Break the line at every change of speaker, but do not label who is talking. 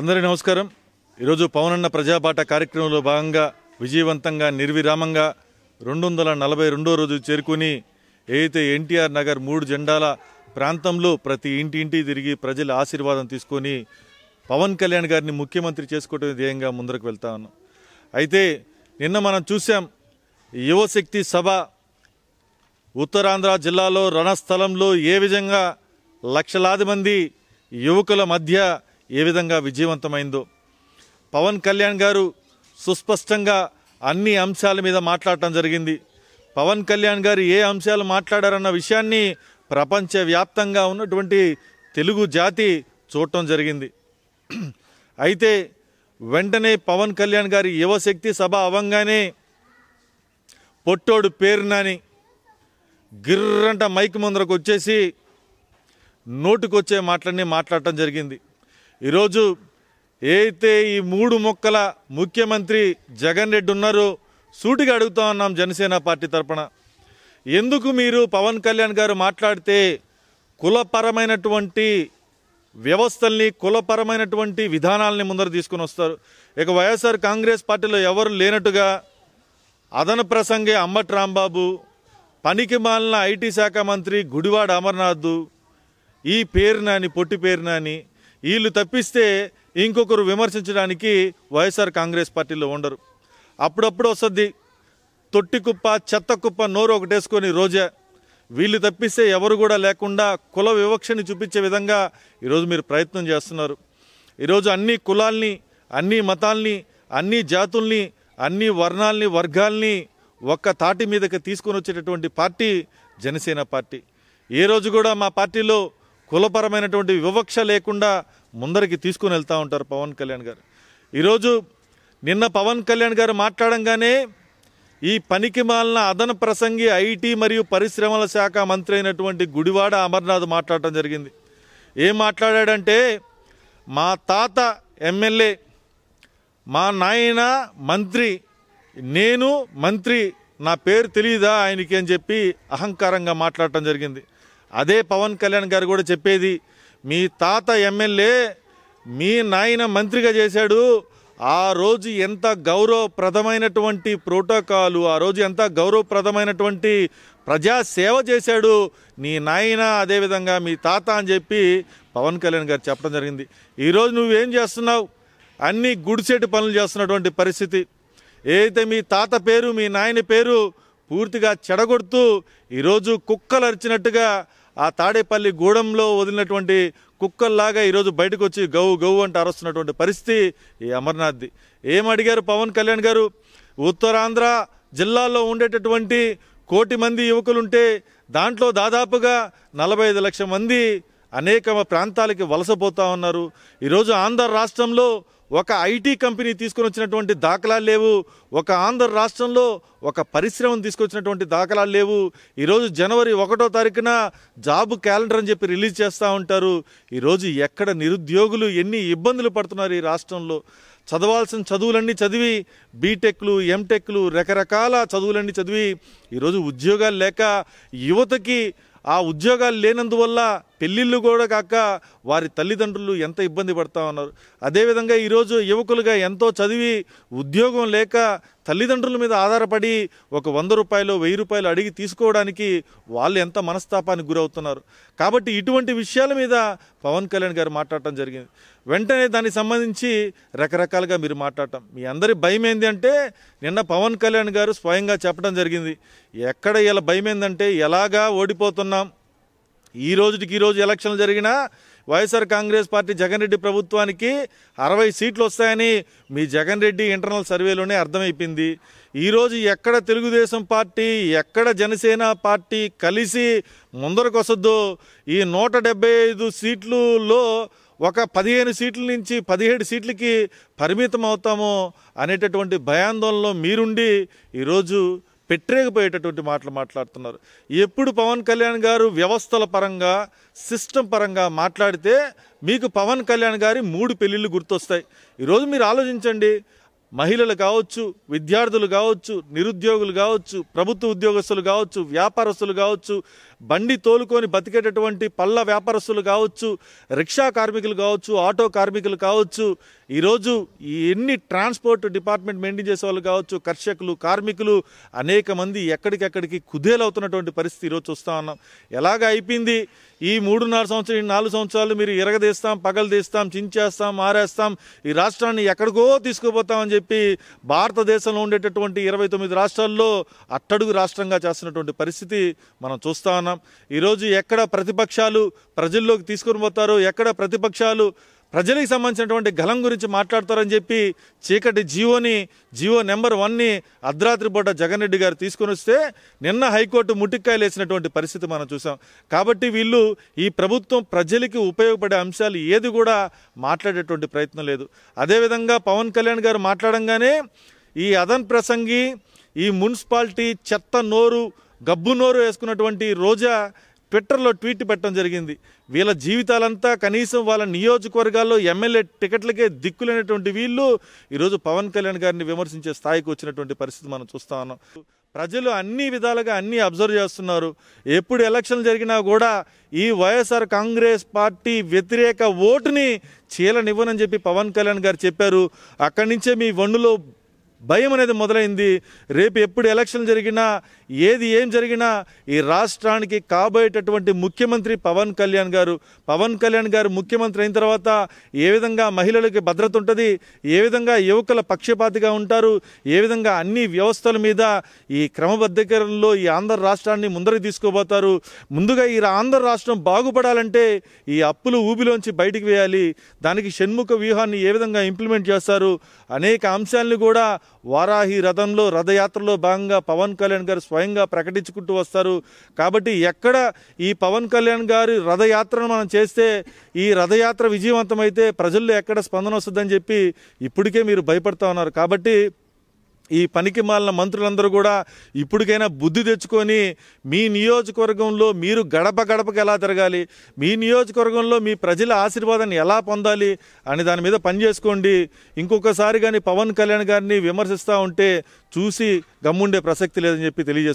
అందరి నమస్కారం ఈరోజు పవనన్న ప్రజాపాట కార్యక్రమంలో భాగంగా విజయవంతంగా నిర్విరామంగా రెండు వందల నలభై రెండో రోజు చేరుకుని ఏదైతే ఎన్టీఆర్ నగర్ మూడు జెండాల ప్రాంతంలో ప్రతి ఇంటి ఇంటి తిరిగి ప్రజల ఆశీర్వాదం తీసుకొని పవన్ కళ్యాణ్ గారిని ముఖ్యమంత్రి చేసుకోవటం ధ్యేయంగా ముందరకు వెళ్తా అయితే నిన్న మనం చూసాం యువశక్తి సభ ఉత్తరాంధ్ర జిల్లాలో రణస్థలంలో ఏ విధంగా లక్షలాది మంది యువకుల మధ్య ఏ విధంగా విజయవంతమైందో పవన్ కళ్యాణ్ గారు సుస్పష్టంగా అన్ని అంశాల మీద మాట్లాడటం జరిగింది పవన్ కళ్యాణ్ గారు ఏ అంశాలు మాట్లాడారన్న విషయాన్ని ప్రపంచవ్యాప్తంగా ఉన్నటువంటి తెలుగు జాతి చూడటం జరిగింది అయితే వెంటనే పవన్ కళ్యాణ్ గారి యువశక్తి సభ అవంగానే పొట్టోడు పేరునాని గిర్రంట మైక్ ముందరకు వచ్చేసి నోటుకొచ్చే మాటలన్నీ మాట్లాడటం జరిగింది ఈరోజు ఏదైతే ఈ మూడు మొక్కల ముఖ్యమంత్రి జగన్ రెడ్డి ఉన్నారో సూటిగా అడుగుతా ఉన్నాం జనసేన పార్టీ తరపున ఎందుకు మీరు పవన్ కళ్యాణ్ గారు మాట్లాడితే కులపరమైనటువంటి వ్యవస్థల్ని కులపరమైనటువంటి విధానాలని ముందర తీసుకుని వస్తారు ఇక వైఎస్ఆర్ కాంగ్రెస్ పార్టీలో ఎవరు లేనట్టుగా అదన ప్రసంగే అమ్మటి రాంబాబు పనికి మాలిన ఐటీ శాఖ మంత్రి గుడివాడ అమర్నాథ్ ఈ పేరునాని పొట్టి పేరునాని వీళ్ళు తప్పిస్తే ఇంకొకరు విమర్శించడానికి వైఎస్ఆర్ కాంగ్రెస్ పార్టీలో ఉండరు అప్పుడప్పుడు వస్తుంది తొట్టికుప్ప చెత్తకుప్ప నోరు ఒకటేసుకొని రోజే వీళ్ళు తప్పిస్తే ఎవరు కూడా లేకుండా కుల వివక్షని చూపించే విధంగా ఈరోజు మీరు ప్రయత్నం చేస్తున్నారు ఈరోజు అన్ని కులాల్ని అన్ని మతాల్ని అన్ని జాతుల్ని అన్ని వర్ణాల్ని వర్గాల్ని ఒక్క తాటి మీదకి తీసుకొని వచ్చేటటువంటి పార్టీ జనసేన పార్టీ ఏ రోజు కూడా మా పార్టీలో కులపరమైనటువంటి వివక్ష లేకుండా ముందరికి తీసుకుని వెళ్తూ ఉంటారు పవన్ కళ్యాణ్ గారు ఈరోజు నిన్న పవన్ కళ్యాణ్ గారు మాట్లాడంగానే ఈ పనికి మాలిన అదన ప్రసంగి ఐటీ మరియు పరిశ్రమల శాఖ మంత్రి అయినటువంటి గుడివాడ అమర్నాథ్ మాట్లాడటం జరిగింది ఏం మాట్లాడాడంటే మా తాత ఎమ్మెల్యే మా నాయన మంత్రి నేను మంత్రి నా పేరు తెలియదా ఆయనకి అని చెప్పి అహంకారంగా మాట్లాడటం జరిగింది అదే పవన్ కళ్యాణ్ గారు కూడా చెప్పేది మీ తాత ఎమ్మెల్యే మీ నాయన మంత్రిగా చేశాడు ఆ రోజు ఎంత గౌరవప్రదమైనటువంటి ప్రోటోకాలు ఆ రోజు ఎంత గౌరవప్రదమైనటువంటి ప్రజాసేవ చేశాడు నీ నాయన అదేవిధంగా మీ తాత అని చెప్పి పవన్ కళ్యాణ్ గారు చెప్పడం జరిగింది ఈరోజు నువ్వేం చేస్తున్నావు అన్ని గుడిసెటి పనులు చేస్తున్నటువంటి పరిస్థితి ఏదైతే మీ తాత పేరు మీ నాయన పేరు పూర్తిగా చెడగొడుతూ ఈరోజు కుక్కలు అరిచినట్టుగా ఆ తాడేపల్లి గూడెంలో వదిలినటువంటి కుక్కల్లాగా ఈరోజు బయటకు వచ్చి గౌ గౌ అంటే అరుస్తున్నటువంటి పరిస్థితి ఈ అమర్నాథ్ది ఏమడిగారు పవన్ కళ్యాణ్ గారు ఉత్తరాంధ్ర జిల్లాలో ఉండేటటువంటి కోటి మంది యువకులుంటే దాంట్లో దాదాపుగా నలభై లక్షల మంది అనేక ప్రాంతాలకి వలసపోతూ ఉన్నారు ఈరోజు ఆంధ్ర రాష్ట్రంలో ఒక ఐటీ కంపెనీ తీసుకుని వచ్చినటువంటి దాఖలాలు లేవు ఒక ఆంధ్ర రాష్ట్రంలో ఒక పరిశ్రమను తీసుకొచ్చినటువంటి దాఖలాలు లేవు ఈరోజు జనవరి ఒకటో తారీఖున జాబ్ క్యాలెండర్ అని చెప్పి రిలీజ్ చేస్తూ ఉంటారు ఈరోజు ఎక్కడ నిరుద్యోగులు ఎన్ని ఇబ్బందులు పడుతున్నారు ఈ రాష్ట్రంలో చదవాల్సిన చదువులన్నీ చదివి బీటెక్లు ఎంటెక్లు రకరకాల చదువులన్నీ చదివి ఈరోజు ఉద్యోగాలు లేక యువతకి ఆ ఉద్యోగాలు లేనందువల్ల పెళ్ళిళ్ళు కూడా కాక వారి తల్లిదండ్రులు ఎంత ఇబ్బంది పడతా ఉన్నారు అదేవిధంగా ఈరోజు యువకులుగా ఎంతో చదివి ఉద్యోగం లేక తల్లిదండ్రుల మీద ఆధారపడి ఒక వంద రూపాయలు వెయ్యి రూపాయలు అడిగి తీసుకోవడానికి వాళ్ళు ఎంత మనస్తాపానికి గురవుతున్నారు కాబట్టి ఇటువంటి విషయాల మీద పవన్ కళ్యాణ్ గారు మాట్లాడటం జరిగింది వెంటనే దానికి సంబంధించి రకరకాలుగా మీరు మాట్లాడటం మీ అందరి భయం ఏంది అంటే నిన్న పవన్ కళ్యాణ్ గారు స్వయంగా చెప్పడం జరిగింది ఎక్కడ ఇలా భయం ఎలాగా ఓడిపోతున్నాం ఈ రోజుకి ఈరోజు ఎలక్షన్లు జరిగినా వైఎస్ఆర్ కాంగ్రెస్ పార్టీ జగన్ రెడ్డి ప్రభుత్వానికి అరవై సీట్లు వస్తాయని మీ జగన్ రెడ్డి ఇంటర్నల్ సర్వేలోనే అర్థమైపోయింది ఈరోజు ఎక్కడ తెలుగుదేశం పార్టీ ఎక్కడ జనసేన పార్టీ కలిసి ముందరకొసద్దు ఈ నూట డెబ్బై ఐదు సీట్లులో ఒక పదిహేను సీట్ల నుంచి పదిహేడు సీట్లకి పరిమితం అవుతాము అనేటటువంటి భయాందోళనలో మీరుండి ఈరోజు పెట్టేకపోయేటటువంటి మాటలు మాట్లాడుతున్నారు ఎప్పుడు పవన్ కళ్యాణ్ గారు వ్యవస్థల పరంగా సిస్టమ్ పరంగా మాట్లాడితే మీకు పవన్ కళ్యాణ్ గారి మూడు పెళ్ళిళ్ళు గుర్తొస్తాయి ఈరోజు మీరు ఆలోచించండి మహిళలు కావచ్చు విద్యార్థులు కావచ్చు నిరుద్యోగులు కావచ్చు ప్రభుత్వ ఉద్యోగస్తులు కావచ్చు వ్యాపారస్తులు కావచ్చు బండి తోలుకొని బతికేటటువంటి పళ్ళ వ్యాపారస్తులు కావచ్చు రిక్షా కార్మికులు కావచ్చు ఆటో కార్మికులు కావచ్చు ఈరోజు ఎన్ని ట్రాన్స్పోర్ట్ డిపార్ట్మెంట్ మెయింటైన్ చేసే వాళ్ళు కావచ్చు కర్షకులు కార్మికులు అనేక మంది ఎక్కడికెక్కడికి కుదేలవుతున్నటువంటి పరిస్థితి ఈరోజు చూస్తూ ఉన్నాం ఎలాగ అయిపోయింది ఈ మూడున్నర సంవత్సరం ఈ నాలుగు సంవత్సరాలు మీరు ఇరగదేస్తాం పగలు తీస్తాం చించేస్తాం మారేస్తాం ఈ రాష్ట్రాన్ని ఎక్కడికో తీసుకుపోతామని చెప్పి భారతదేశంలో ఉండేటటువంటి ఇరవై తొమ్మిది రాష్ట్రాల్లో అట్టడుగు రాష్ట్రంగా చేస్తున్నటువంటి పరిస్థితి మనం చూస్తూ ఉన్నాం ఈరోజు ఎక్కడ ప్రతిపక్షాలు ప్రజల్లోకి తీసుకొని పోతారు ఎక్కడ ప్రతిపక్షాలు ప్రజలకు సంబంధించినటువంటి గలం గురించి మాట్లాడతారని చెప్పి చీకటి జియోని జియో నెంబర్ వన్ని అర్ధరాత్రి పూట జగన్ రెడ్డి గారు తీసుకొని వస్తే నిన్న హైకోర్టు ముటిక్కాయలు వేసినటువంటి పరిస్థితి మనం చూసాం కాబట్టి వీళ్ళు ఈ ప్రభుత్వం ప్రజలకి ఉపయోగపడే అంశాలు ఏది కూడా మాట్లాడేటువంటి ప్రయత్నం లేదు అదేవిధంగా పవన్ కళ్యాణ్ గారు మాట్లాడంగానే ఈ అదన్ ప్రసంగి ఈ మున్సిపాలిటీ చెత్త నోరు గబ్బు నోరు వేసుకున్నటువంటి రోజా ట్విట్టర్లో ట్వీట్ పెట్టడం జరిగింది వీళ్ళ జీవితాలంతా కనీసం వాళ్ళ నియోజకవర్గాల్లో ఎమ్మెల్యే టికెట్లకే దిక్కులేనటువంటి వీళ్ళు ఈరోజు పవన్ కళ్యాణ్ గారిని విమర్శించే స్థాయికి వచ్చినటువంటి పరిస్థితి మనం చూస్తా ఉన్నాం ప్రజలు అన్ని విధాలుగా అన్నీ అబ్జర్వ్ చేస్తున్నారు ఎప్పుడు ఎలక్షన్లు జరిగినా కూడా ఈ వైఎస్ఆర్ కాంగ్రెస్ పార్టీ వ్యతిరేక ఓటుని చీలనివ్వనని చెప్పి పవన్ కళ్యాణ్ గారు చెప్పారు అక్కడి నుంచే మీ వన్నులో భయం అనేది మొదలైంది రేపు ఎప్పుడు ఎలక్షన్ జరిగినా ఏది ఏం జరిగినా ఈ రాష్ట్రానికి కాబోయేటటువంటి ముఖ్యమంత్రి పవన్ కళ్యాణ్ గారు పవన్ కళ్యాణ్ గారు ముఖ్యమంత్రి అయిన తర్వాత ఏ విధంగా మహిళలకి భద్రత ఉంటుంది ఏ విధంగా యువకుల పక్షపాతిగా ఉంటారు ఏ విధంగా అన్ని వ్యవస్థల మీద ఈ క్రమబద్ధీకరణలో ఈ ఆంధ్ర రాష్ట్రాన్ని ముందరికి తీసుకోబోతారు ముందుగా ఈ ఆంధ్ర రాష్ట్రం బాగుపడాలంటే ఈ అప్పులు ఊబిలోంచి బయటికి వేయాలి దానికి షణ్ముఖ వ్యూహాన్ని ఏ విధంగా ఇంప్లిమెంట్ చేస్తారు అనేక అంశాలను కూడా వారాహి రథంలో రథయాత్రలో భాగంగా పవన్ కళ్యాణ్ గారు స్వయంగా ప్రకటించుకుంటూ వస్తారు కాబట్టి ఎక్కడ ఈ పవన్ కళ్యాణ్ గారి రథయాత్రను మనం చేస్తే ఈ రథయాత్ర విజయవంతమైతే ప్రజల్లో ఎక్కడ స్పందన వస్తుందని చెప్పి ఇప్పటికే మీరు భయపడతా ఉన్నారు కాబట్టి ఈ పనికి మాలిన మంత్రులందరూ కూడా ఇప్పటికైనా బుద్ధి తెచ్చుకొని మీ నియోజకవర్గంలో మీరు గడప గడపకు ఎలా తిరగాలి మీ నియోజకవర్గంలో మీ ప్రజల ఆశీర్వాదాన్ని ఎలా పొందాలి అని దాని మీద పనిచేసుకోండి ఇంకొకసారి కానీ పవన్ కళ్యాణ్ గారిని విమర్శిస్తూ ఉంటే చూసి గమ్ముండే ప్రసక్తి లేదని చెప్పి తెలియజేస్తుంది